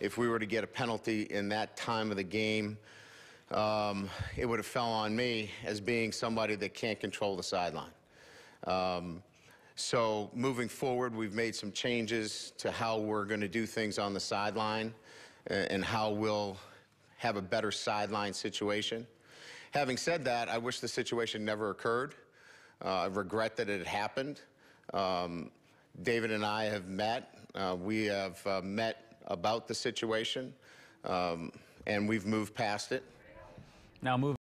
if we were to get a penalty in that time of the game, um, it would have fell on me as being somebody that can't control the sideline. Um, so moving forward, we've made some changes to how we're going to do things on the sideline and how we'll have a better sideline situation. Having said that, I wish the situation never occurred. Uh, I regret that it happened. Um, David and I have met. Uh, we have uh, met about the situation, um, and we've moved past it. Now, move.